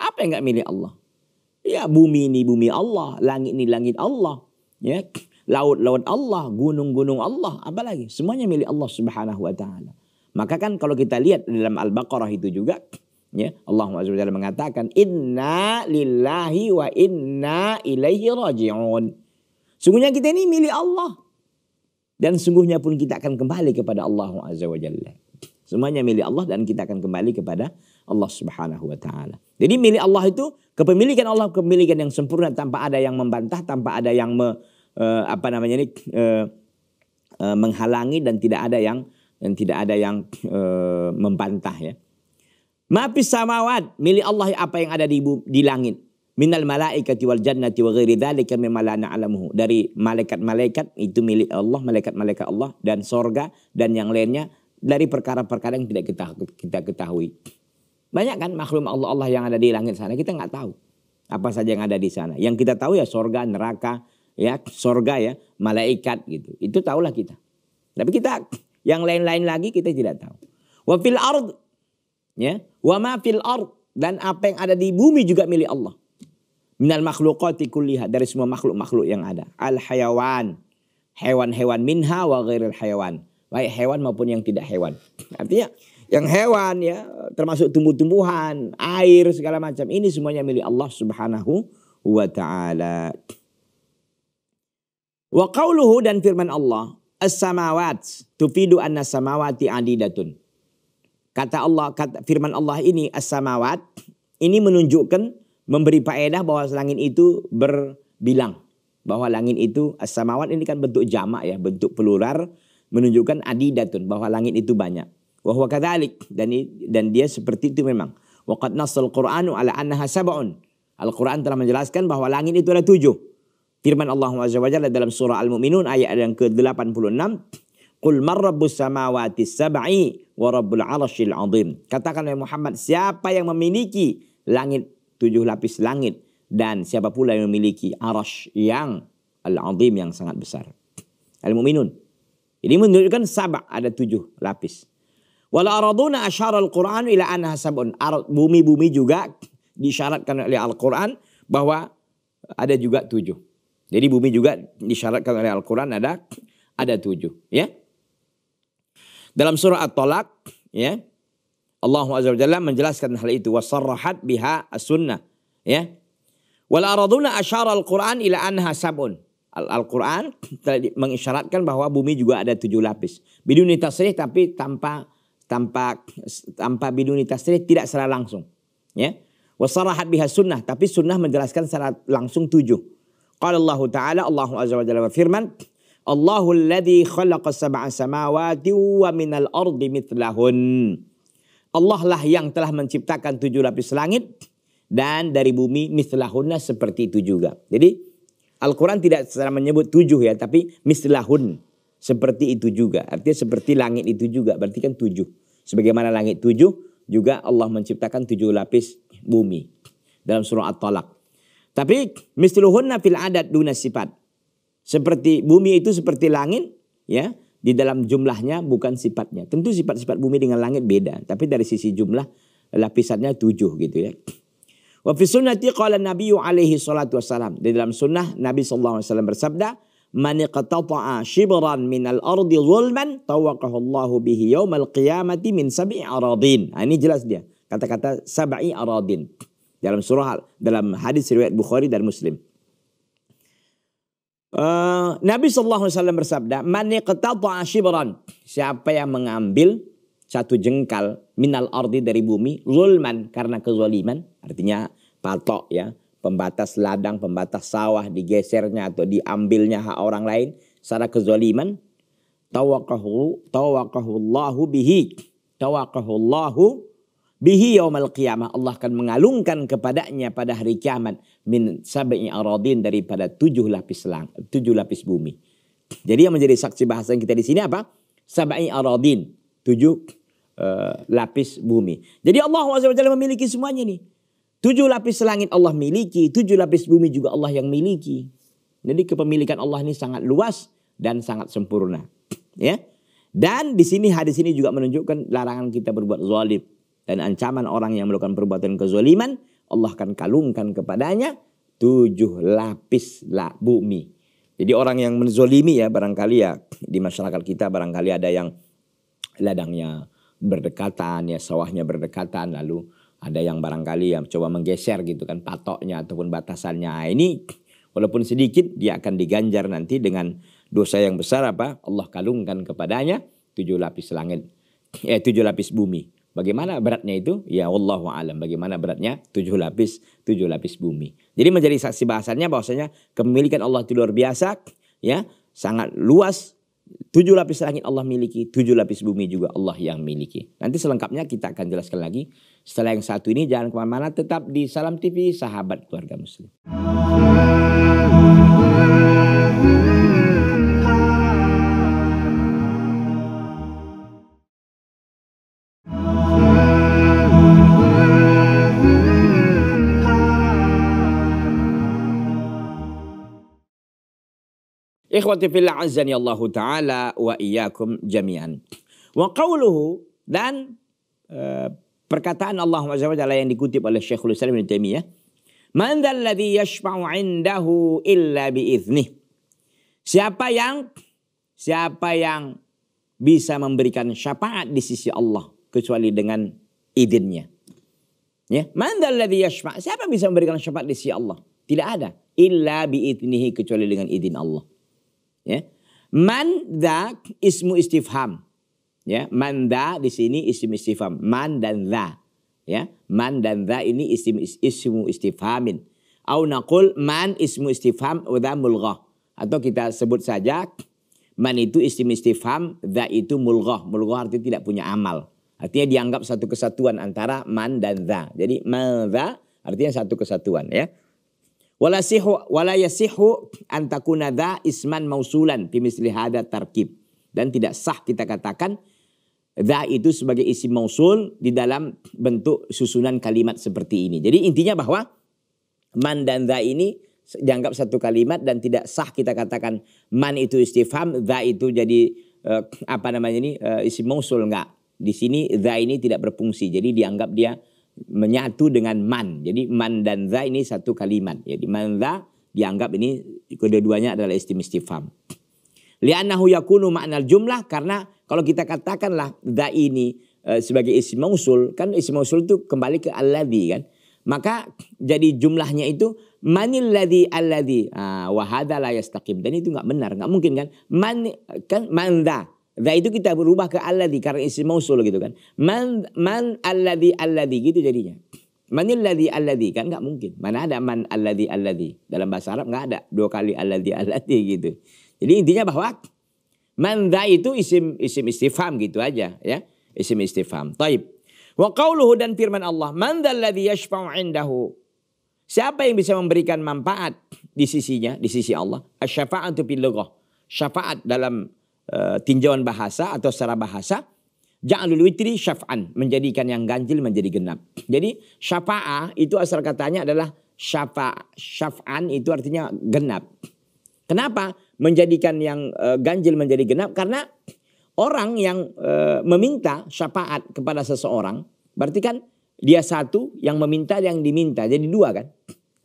Apa yang nggak milik Allah? Ya bumi ini bumi Allah, langit ini langit Allah, ya laut laut Allah, gunung gunung Allah, apalagi semuanya milik Allah Subhanahu wa taala. Maka kan kalau kita lihat dalam Al-Baqarah itu juga ya Allah Subhanahu mengatakan inna lillahi wa inna ilaihi raji'un. Sungguhnya kita ini milik Allah dan sungguhnya pun kita akan kembali kepada Allah Azza wa Jalla. Semuanya milik Allah dan kita akan kembali kepada Allah Subhanahu wa taala. Jadi milik Allah itu kepemilikan Allah, kepemilikan yang sempurna tanpa ada yang membantah, tanpa ada yang me, uh, apa namanya ini uh, uh, menghalangi dan tidak ada yang dan tidak ada yang uh, membantah ya. Maafis samawat milik Allah apa yang ada di di langit. Minal malaikati wal jannati wa ghairi dzalika mimma la na'lamuhu. Dari malaikat-malaikat itu milik Allah, malaikat-malaikat Allah dan sorga dan yang lainnya dari perkara-perkara yang tidak kita kita ketahui. Banyak kan makhluk Allah Allah yang ada di langit sana kita nggak tahu apa saja yang ada di sana. Yang kita tahu ya sorga, neraka, ya sorga ya, malaikat gitu. Itu tahulah kita. Tapi kita yang lain-lain lagi kita tidak tahu. Wa fil ard ya, wa ma fil ard dan apa yang ada di bumi juga milik Allah. Minal makhluqati kulliha dari semua makhluk-makhluk yang ada. Al hayawan hewan-hewan minha wa ghairil hayawan. Baik hewan maupun yang tidak hewan. Artinya yang hewan ya, termasuk tumbuh-tumbuhan, air segala macam. Ini semuanya milik Allah Subhanahu wa taala. Wa qauluhu dan firman Allah, as-samawat tufidu anna samawati adidatun. Kata Allah, kata firman Allah ini as-samawat ini menunjukkan memberi faedah bahwa langit itu berbilang bahwa langit itu as-samawat ini kan bentuk jamak ya, bentuk plural menunjukkan adidatun bahwa langit itu banyak. Wahwa kadalik. Dan, dan dia seperti itu memang. Waqad nasal Qur'anu ala annaha sab'un. Al-Quran telah menjelaskan bahwa langit itu ada tujuh. Firman Allah Azza dalam surah Al-Mu'minun ayat yang ke-86. Qul marrabbus samawati sab'i wa rabbul arshil azim. Katakan oleh Muhammad, siapa yang memiliki langit, tujuh lapis langit. Dan siapa pula yang memiliki arash yang al-azim yang sangat besar. Al-Mu'minun. Ini menunjukkan sabak ada tujuh lapis. Wal araduna al Qur'an ila anha sabun. Bumi-bumi juga disyaratkan oleh Al-Qur'an bahwa ada juga tujuh. Jadi bumi juga disyaratkan oleh Al-Qur'an ada ada tujuh, ya. Dalam surah at tolak ya. Allah Azza wa menjelaskan hal itu wasarrahat biha as-sunnah, ya. Wal araduna asyaral Qur'an ila anha sabun. Al-Quran mengisyaratkan bahwa bumi juga ada tujuh lapis. Biduni tasrih tapi tanpa tanpa tanpa biduni tasrih tidak secara langsung ya wasarahat biha sunnah tapi sunnah menjelaskan secara langsung tujuh qala Allah taala Allah azza wa jalla berfirman Allahu alladhi khalaqa sab'a samawati wa minal ardi mithlahun Allah lah yang telah menciptakan tujuh lapis langit dan dari bumi mislahunna seperti itu juga. Jadi Al-Quran tidak secara menyebut tujuh ya, tapi mislahun seperti itu juga. Artinya seperti langit itu juga. Berarti kan tujuh. Sebagaimana langit tujuh juga Allah menciptakan tujuh lapis bumi. Dalam surah At-Talaq. Tapi misluhunna fil adat duna sifat. Seperti bumi itu seperti langit ya di dalam jumlahnya bukan sifatnya. Tentu sifat-sifat bumi dengan langit beda, tapi dari sisi jumlah lapisannya tujuh gitu ya. Wa fi sunnati qala alaihi salatu wasalam. Di dalam sunnah Nabi saw bersabda, man iqtata'a shibran minal ardi zulman tawaqahu Allah bihi yaumal qiyamati min sab'i aradin. Nah, ini jelas dia. Kata-kata sab'i aradin. Dalam surah dalam hadis riwayat Bukhari dan Muslim. Uh, Nabi sallallahu alaihi wasallam bersabda, "Man iqtata'a shibran." Siapa yang mengambil satu jengkal minal ardi dari bumi zulman karena kezaliman, artinya patok ya pembatas ladang, pembatas sawah digesernya atau diambilnya hak orang lain secara kezaliman tawaqahu Allahu bihi Allahu bihi yaumal qiyamah Allah akan mengalungkan kepadanya pada hari kiamat min sab'i aradin daripada tujuh lapis lang tujuh lapis bumi jadi yang menjadi saksi bahasan kita di sini apa sab'i aradin tujuh uh, lapis bumi jadi Allah SWT memiliki semuanya nih Tujuh lapis langit Allah miliki, tujuh lapis bumi juga Allah yang miliki. Jadi kepemilikan Allah ini sangat luas dan sangat sempurna. Ya. Dan di sini hadis ini juga menunjukkan larangan kita berbuat zalim dan ancaman orang yang melakukan perbuatan kezaliman Allah akan kalungkan kepadanya tujuh lapis la bumi. Jadi orang yang menzolimi ya barangkali ya di masyarakat kita barangkali ada yang ladangnya berdekatan ya sawahnya berdekatan lalu ada yang barangkali yang coba menggeser gitu kan patoknya ataupun batasannya. Nah, ini walaupun sedikit dia akan diganjar nanti dengan dosa yang besar apa? Allah kalungkan kepadanya tujuh lapis langit, eh tujuh lapis bumi. Bagaimana beratnya itu? Ya Allah alam. Bagaimana beratnya? Tujuh lapis, tujuh lapis bumi. Jadi menjadi saksi bahasannya bahwasanya kepemilikan Allah itu luar biasa, ya sangat luas Tujuh lapis langit Allah miliki, tujuh lapis bumi juga Allah yang miliki. Nanti selengkapnya kita akan jelaskan lagi. Setelah yang satu ini jangan kemana-mana, tetap di Salam TV Sahabat Keluarga Muslim. Ikhwati fillah azani Allah taala wa iyyakum jami'an. Wa qawluhu dan uh, perkataan Allah Subhanahu wa taala yang dikutip oleh Syekhul Islam Ibnu Taimiyah, "Man dzalladzi yashfa'u 'indahu illa bi'idznih." Siapa yang siapa yang bisa memberikan syafaat di sisi Allah kecuali dengan izinnya. Ya, man dzalladzi yashfa'? Siapa bisa memberikan syafaat di sisi Allah? Tidak ada illa bi'idnihi kecuali dengan izin Allah. Ya. Man dak ismu istifham. Ya, man da di sini isim istifham. Man dan za. Ya, man dan za ini isim ismu istifhamin. Au naqul man ismu istifham wa mulghah. Atau kita sebut saja man itu isim istifham, za itu mulghah. Mulghah artinya tidak punya amal. Artinya dianggap satu kesatuan antara man dan za. Jadi man za artinya satu kesatuan ya. Wala sihu wala yasihu antakuna dha isman mausulan bimisli hada tarkib. Dan tidak sah kita katakan dha itu sebagai isim mausul di dalam bentuk susunan kalimat seperti ini. Jadi intinya bahwa man dan dha ini dianggap satu kalimat dan tidak sah kita katakan man itu istifham, dha itu jadi eh, apa namanya ini eh, isim mausul enggak. Di sini dha ini tidak berfungsi. Jadi dianggap dia menyatu dengan man. Jadi man dan za ini satu kalimat. Jadi man za dianggap ini kode duanya adalah isim Li'annahu yakunu makna jumlah karena kalau kita katakanlah za ini e, sebagai isim mausul kan isim mausul itu kembali ke alladhi kan. Maka jadi jumlahnya itu manil ladhi alladhi ah, wahada la yastaqim dan itu nggak benar nggak mungkin kan man kan man za Za itu kita berubah ke alladhi karena isim mausul gitu kan. Man man alladhi alladhi gitu jadinya. Man alladhi alladhi kan nggak mungkin. Mana ada man alladhi alladhi dalam bahasa Arab nggak ada dua kali alladhi alladhi gitu. Jadi intinya bahwa man dha itu isim isim istifham gitu aja ya. Isim istifham. Taib. Wa qauluhu dan firman Allah, man dzalladzi yashfa'u 'indahu? Siapa yang bisa memberikan manfaat di sisinya, di sisi Allah? Asy-syafa'atu fil lughah. Syafaat dalam Eh, tinjauan bahasa atau secara bahasa ja'alul witri syaf'an menjadikan yang ganjil menjadi genap. Jadi syafa'ah itu asal katanya adalah syafa' syaf'an itu artinya genap. Kenapa menjadikan yang uh, ganjil menjadi genap? Karena orang yang uh, meminta syafaat kepada seseorang berarti kan dia satu yang meminta yang diminta jadi dua kan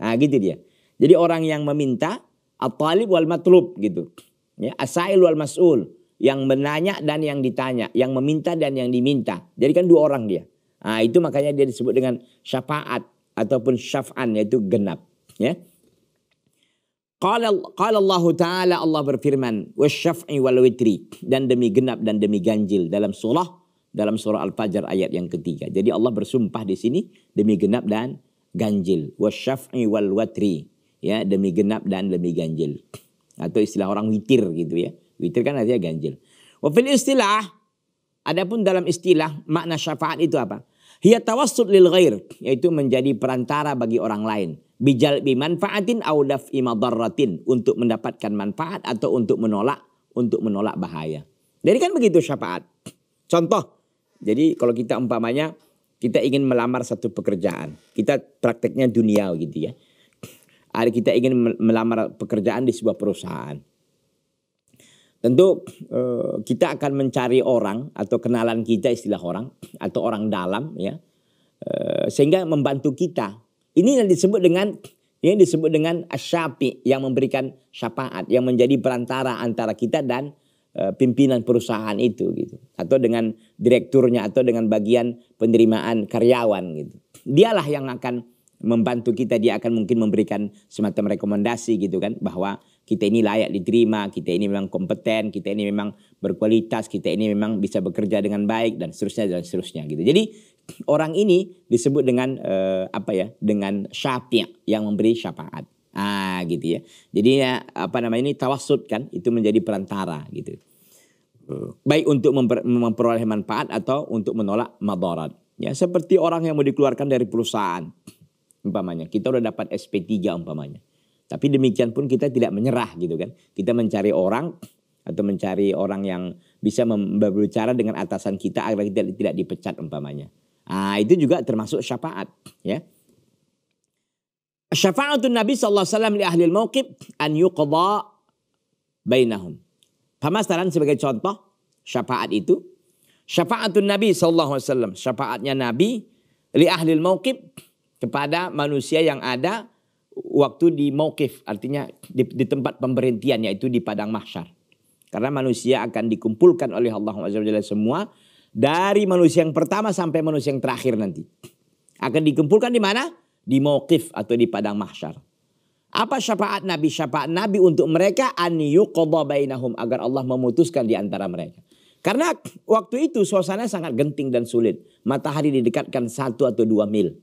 nah gitu dia jadi orang yang meminta at-talib wal matlub gitu Ya, asail wal mas'ul. Yang menanya dan yang ditanya. Yang meminta dan yang diminta. Jadi kan dua orang dia. Nah, itu makanya dia disebut dengan syafaat ataupun syaf'an yaitu genap. Ya. Qala, Allah Ta'ala Allah berfirman wasyaf'i wal witri dan demi genap dan demi ganjil dalam surah dalam surah Al-Fajr ayat yang ketiga. Jadi Allah bersumpah di sini demi genap dan ganjil wasyaf'i wal watri ya demi genap dan demi ganjil atau istilah orang witir gitu ya. Witir kan artinya ganjil. Wafil istilah, adapun dalam istilah makna syafaat itu apa? Hiya tawassut lil ghair, yaitu menjadi perantara bagi orang lain. Bijal bimanfaatin au daf'i madarratin, untuk mendapatkan manfaat atau untuk menolak untuk menolak bahaya. Jadi kan begitu syafaat. Contoh, jadi kalau kita umpamanya kita ingin melamar satu pekerjaan, kita prakteknya dunia gitu ya ada kita ingin melamar pekerjaan di sebuah perusahaan. Tentu eh, kita akan mencari orang atau kenalan kita istilah orang atau orang dalam ya eh, sehingga membantu kita. Ini yang disebut dengan yang disebut dengan asyapi yang memberikan syafaat yang menjadi perantara antara kita dan eh, pimpinan perusahaan itu gitu atau dengan direkturnya atau dengan bagian penerimaan karyawan gitu. Dialah yang akan membantu kita dia akan mungkin memberikan semacam rekomendasi gitu kan bahwa kita ini layak diterima, kita ini memang kompeten, kita ini memang berkualitas, kita ini memang bisa bekerja dengan baik dan seterusnya dan seterusnya gitu. Jadi *clears throat* orang ini disebut dengan eh, apa ya? dengan syafi' yang memberi syafaat. Ah gitu ya. Jadi ya, apa namanya ini tawasud kan itu menjadi perantara gitu. Baik untuk memper, memperoleh manfaat atau untuk menolak madarat. Ya seperti orang yang mau dikeluarkan dari perusahaan umpamanya. Kita udah dapat SP3 umpamanya. Tapi demikian pun kita tidak menyerah gitu kan. Kita mencari orang atau mencari orang yang bisa berbicara dengan atasan kita agar kita tidak dipecat umpamanya. Ah itu juga termasuk syafaat ya. Syafaatun Nabi sallallahu alaihi wasallam li ahli al an yuqda bainahum. Pemasaran sebagai contoh syafaat itu syafaatun Nabi sallallahu alaihi wasallam, syafaatnya Nabi li ahli al kepada manusia yang ada waktu di mokif, artinya di, di tempat pemberhentian yaitu di padang mahsyar. Karena manusia akan dikumpulkan oleh Allah Azza semua dari manusia yang pertama sampai manusia yang terakhir nanti. Akan dikumpulkan di mana? Di mokif atau di padang mahsyar. Apa syafaat Nabi? Syafaat Nabi untuk mereka an yuqadha bainahum agar Allah memutuskan di antara mereka. Karena waktu itu suasana sangat genting dan sulit. Matahari didekatkan satu atau dua mil.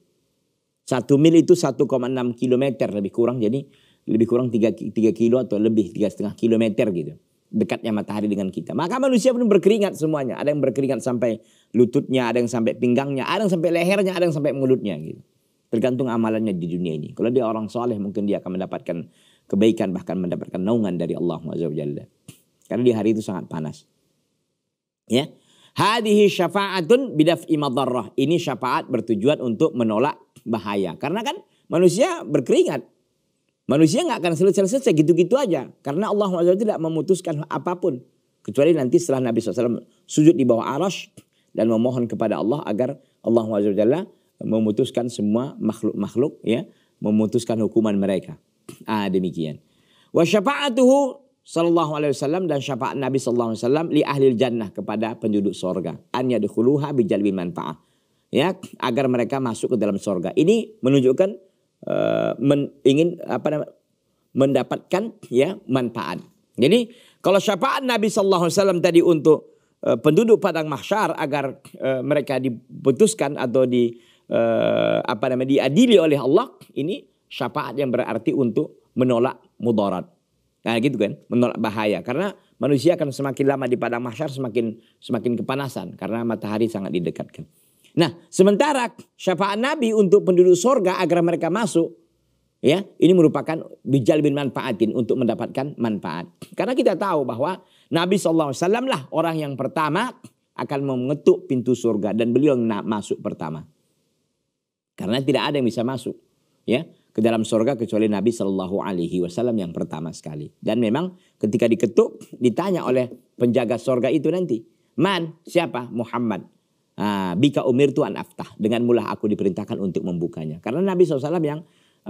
Satu mil itu 1,6 km lebih kurang. Jadi lebih kurang 3, 3 kilo atau lebih tiga setengah kilometer gitu. Dekatnya matahari dengan kita. Maka manusia pun berkeringat semuanya. Ada yang berkeringat sampai lututnya, ada yang sampai pinggangnya, ada yang sampai lehernya, ada yang sampai mulutnya gitu. Tergantung amalannya di dunia ini. Kalau dia orang soleh mungkin dia akan mendapatkan kebaikan bahkan mendapatkan naungan dari Allah Jalla. Karena di hari itu sangat panas. Ya. Hadihi syafa'atun bidaf'i madarrah. Ini syafaat bertujuan untuk menolak bahaya. Karena kan manusia berkeringat. Manusia nggak akan selesai-selesai gitu-gitu aja. Karena Allah SWT tidak memutuskan apapun. Kecuali nanti setelah Nabi SAW sujud di bawah arash. Dan memohon kepada Allah agar Allah SWT memutuskan semua makhluk-makhluk ya. Memutuskan hukuman mereka. Ah demikian. Wa syafa'atuhu sallallahu alaihi wasallam dan syafaat Nabi sallallahu alaihi wasallam li ahli jannah kepada penduduk sorga. An yadkhuluha bi jalbi manfaah ya agar mereka masuk ke dalam sorga. Ini menunjukkan uh, men, ingin apa namanya mendapatkan ya manfaat. Jadi kalau syafaat Nabi Shallallahu Alaihi Wasallam tadi untuk uh, penduduk padang mahsyar agar uh, mereka diputuskan atau di uh, apa namanya diadili oleh Allah ini syafaat yang berarti untuk menolak mudarat. Nah, gitu kan, menolak bahaya karena manusia akan semakin lama di padang mahsyar semakin semakin kepanasan karena matahari sangat didekatkan. Nah, sementara syafaat Nabi untuk penduduk sorga agar mereka masuk, ya, ini merupakan bijal bin manfaatin untuk mendapatkan manfaat. Karena kita tahu bahwa Nabi saw lah orang yang pertama akan mengetuk pintu surga dan beliau nak masuk pertama. Karena tidak ada yang bisa masuk, ya, ke dalam surga kecuali Nabi Shallallahu Alaihi Wasallam yang pertama sekali. Dan memang ketika diketuk ditanya oleh penjaga surga itu nanti, man siapa Muhammad? bika umir tuan aftah. Dengan mulah aku diperintahkan untuk membukanya. Karena Nabi SAW yang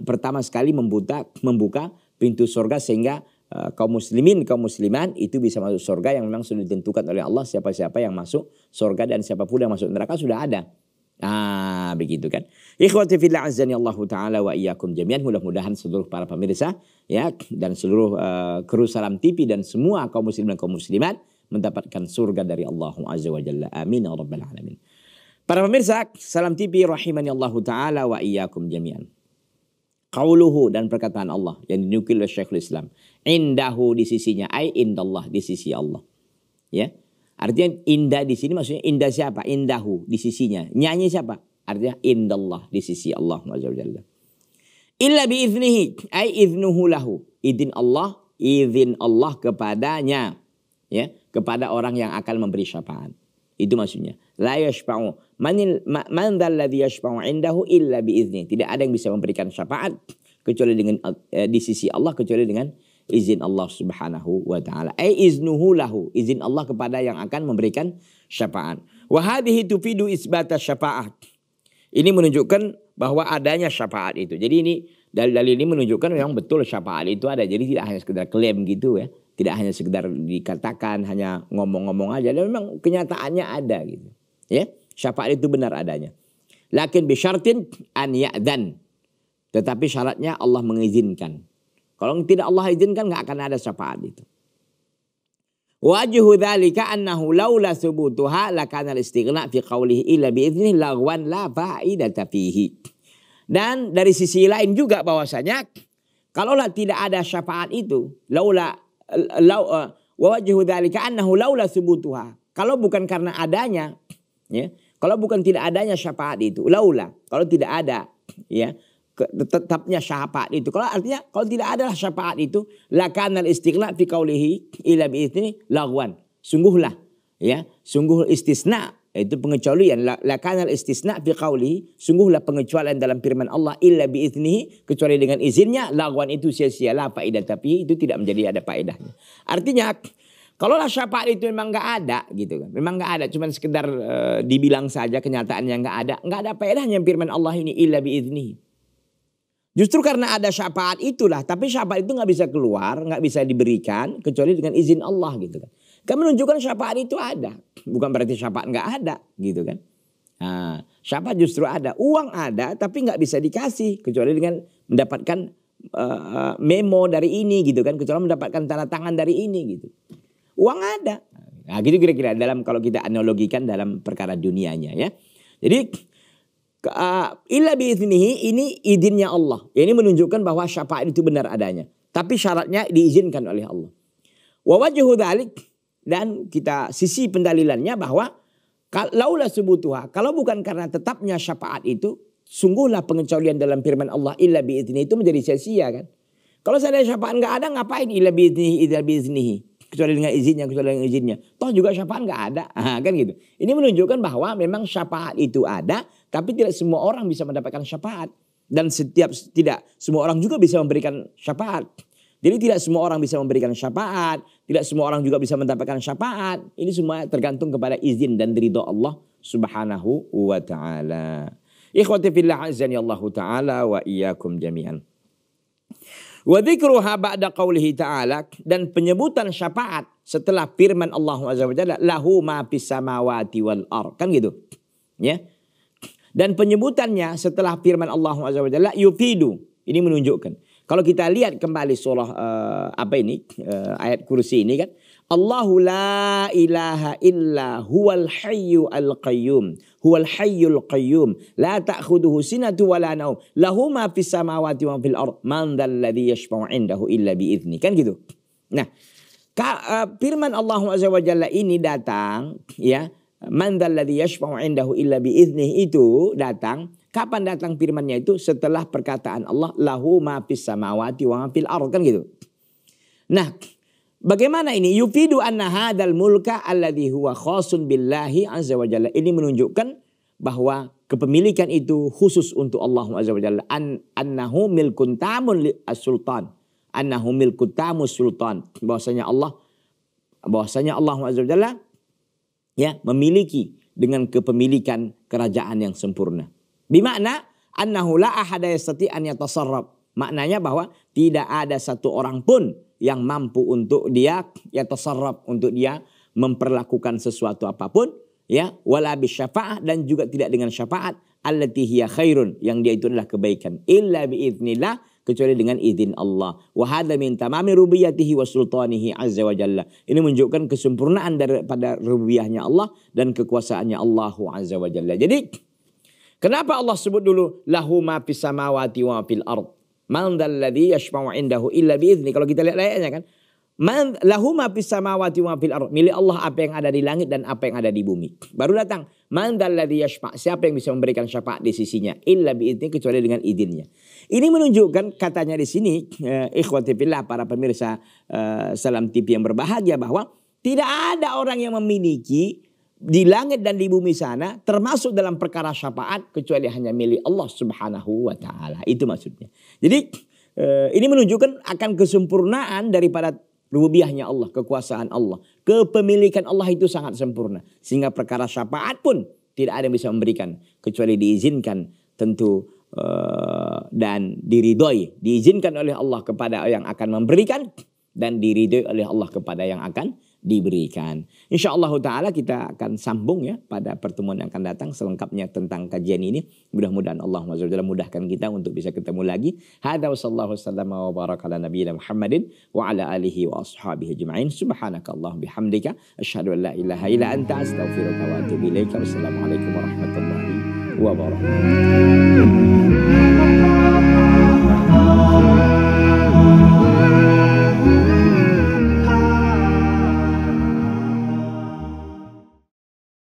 pertama sekali membuka, membuka pintu surga sehingga e, kaum muslimin, kaum musliman itu bisa masuk surga yang memang sudah ditentukan oleh Allah siapa-siapa yang masuk surga dan siapa pula yang masuk neraka sudah ada. Ah, begitu kan. Ikhwati fillah azani Allah taala wa iyyakum jami'an. Mudah-mudahan seluruh para pemirsa ya dan seluruh uh, kru salam TV dan semua kaum muslimin dan kaum muslimat mendapatkan surga dari Allah Azza wa Jalla. Amin ya rabbal alamin. Para pemirsa, Salam TV rahimani Allah taala wa iyakum jami'an. Qauluhu dan perkataan Allah yang dinukil oleh Syekhul Islam. Indahu di sisinya, ay indallah di sisi Allah. Ya. Artinya indah di sini maksudnya indah siapa? Indahu di sisinya. Nyanyi siapa? Artinya indallah di sisi Allah Azza wa Jalla. Illa bi iznihi, ai iznuhu lahu. Izin Allah, izin Allah kepadanya. Ya, kepada orang yang akan memberi syafaat. Itu maksudnya. La yashfa'u. Manil, man dhalladhi yashfa'u indahu illa biizni. Tidak ada yang bisa memberikan syafaat kecuali dengan eh, di sisi Allah kecuali dengan izin Allah Subhanahu wa taala. Ai iznuhu lahu, izin Allah kepada yang akan memberikan syafaat. wahadihi tufidu isbata syafaat. Ini menunjukkan bahwa adanya syafaat itu. Jadi ini dalil-dalil ini menunjukkan memang betul syafaat itu ada. Jadi tidak hanya sekedar klaim gitu ya tidak hanya sekedar dikatakan hanya ngomong-ngomong aja dan memang kenyataannya ada gitu ya syafaat itu benar adanya lakin bisyartin an ya'dan tetapi syaratnya Allah mengizinkan kalau tidak Allah izinkan nggak akan ada syafaat itu wajhu dzalika annahu laula subutuha lakana al-istighna fi qawlihi illa bi idznihi lagwan la fa'idata fihi dan dari sisi lain juga bahwasanya kalaulah tidak ada syafaat itu laula law eh, wajhu anahu annahu laula subutuha. Kalau bukan karena adanya ya, kalau bukan tidak adanya syafaat itu, laula, kalau tidak ada ya, tetapnya syafaat itu. Kalau artinya kalau tidak adalah syafaat itu, lakanal istiqla fi qaulihi ila bi lagwan. Sungguhlah ya, sungguh istisna itu pengecualian. Lakanal istisna fi qawli. Sungguhlah pengecualian dalam firman Allah illa biiznihi. Kecuali dengan izinnya. Lawan itu sia-sia lah faedah. Tapi itu tidak menjadi ada faedahnya. Artinya kalaulah syafaat itu memang nggak ada gitu kan. Memang nggak ada, cuman sekedar e, dibilang saja kenyataan yang nggak ada. Nggak ada faedahnya firman Allah ini illa idni. Justru karena ada syafaat itulah, tapi syafaat itu nggak bisa keluar, nggak bisa diberikan kecuali dengan izin Allah gitu kan. Kan menunjukkan syafaat itu ada bukan berarti syafaat nggak ada gitu kan. Nah, syafaat justru ada, uang ada tapi nggak bisa dikasih kecuali dengan mendapatkan uh, memo dari ini gitu kan, kecuali mendapatkan tanda tangan dari ini gitu. Uang ada. Nah, gitu kira-kira dalam kalau kita analogikan dalam perkara dunianya ya. Jadi ilah eh, illa biiznihi ini izinnya Allah. Ini menunjukkan bahwa syafaat itu benar adanya. Tapi syaratnya diizinkan oleh Allah. Wa wajhu dan kita sisi pendalilannya bahwa laulah subutuha kalau bukan karena tetapnya syafaat itu sungguhlah pengecualian dalam firman Allah illa biizni itu menjadi sia-sia kan. Kalau saya syafaat nggak ada ngapain illa biiznihi illa biiznihi kecuali dengan izinnya kecuali dengan izinnya. Toh juga syafaat nggak ada *laughs* ah, kan gitu. Ini menunjukkan bahwa memang syafaat itu ada tapi tidak semua orang bisa mendapatkan syafaat dan setiap tidak semua orang juga bisa memberikan syafaat. Jadi tidak semua orang bisa memberikan syafaat, tidak semua orang juga bisa mendapatkan syafaat. Ini semua tergantung kepada izin dan ridho Allah Subhanahu wa taala. Ikhwati fillah azan ya Allah taala wa iyyakum jami'an. Wa dzikruha ba'da qawlihi ta'ala dan penyebutan syafaat setelah firman Allah Azza wa Jalla lahu ma fis samawati wal ard. Kan gitu. Ya. Dan penyebutannya setelah firman Allah Azza wa Jalla yufidu. Ini menunjukkan kalau kita lihat kembali surah uh, apa ini uh, ayat kursi ini kan Allahu la ilaha illa huwal hayyu al qayyum huwal hayyul qayyum la ta'khuduhu sinatu wa la nawm lahu ma fis samawati wa fil ard man dhal ladzi yashfa'u 'indahu illa bi idzni kan gitu. Nah, ka, uh, firman Allah Azza wa Jalla ini datang ya man dhal ladzi yashfa'u 'indahu illa bi idzni itu datang Kapan datang firmannya itu? Setelah perkataan Allah, lahu ma fis samawati wa ma fil ard kan gitu. Nah, bagaimana ini? Yufidu anna hadal mulka alladhi huwa khosun billahi azza wa jalla. Ini menunjukkan bahwa kepemilikan itu khusus untuk Allah azza wa jalla. An, annahu milkun tamun sultan. Annahu milkun tamus sultan. Bahwasanya Allah bahwasanya Allah azza wa jalla ya memiliki dengan kepemilikan kerajaan yang sempurna. Bimakna annahu la ahada yastati an yatasarraf. Maknanya bahwa tidak ada satu orang pun yang mampu untuk dia yatasarraf untuk dia memperlakukan sesuatu apapun ya wala syafa'ah dan juga tidak dengan syafaat allati hiya khairun yang dia itu adalah kebaikan illa bi idznillah kecuali dengan izin Allah. Wa hadza min tamami rubiyatihi wa sultanihi azza wa jalla. Ini menunjukkan kesempurnaan daripada rubiyahnya Allah dan kekuasaannya Allahu azza wa jalla. Jadi Kenapa Allah sebut dulu lahu ma fis samawati wa fil ard? Man dzalladzi yashfa'u indahu illa bi idzni. Kalau kita lihat ayatnya kan, man lahu ma fis samawati wa fil ard. Milik Allah apa yang ada di langit dan apa yang ada di bumi. Baru datang, man dzalladzi yashfa'? Siapa yang bisa memberikan syafaat di sisinya? Illa bi idzni kecuali dengan izinnya. Ini menunjukkan katanya di sini eh, ikhwati fillah para pemirsa eh, Salam TV yang berbahagia bahwa tidak ada orang yang memiliki di langit dan di bumi sana termasuk dalam perkara syafaat kecuali hanya milik Allah Subhanahu wa taala. Itu maksudnya. Jadi eh, ini menunjukkan akan kesempurnaan daripada rububiahnya Allah, kekuasaan Allah, kepemilikan Allah itu sangat sempurna sehingga perkara syafaat pun tidak ada yang bisa memberikan kecuali diizinkan tentu eh, dan diridhoi, diizinkan oleh Allah kepada yang akan memberikan dan diridhoi oleh Allah kepada yang akan diberikan. Insya Allah Ta'ala kita akan sambung ya pada pertemuan yang akan datang selengkapnya tentang kajian ini. Mudah-mudahan Allah SWT mudahkan kita untuk bisa ketemu lagi. Hada wassallahu wassalam wa barakala nabiyina Muhammadin wa ala alihi wa ashabihi jema'in. Subhanakallah bihamdika. Asyadu an la ilaha ila anta astaghfiruka wa atubu ilaika. Wassalamualaikum warahmatullahi wabarakatuh.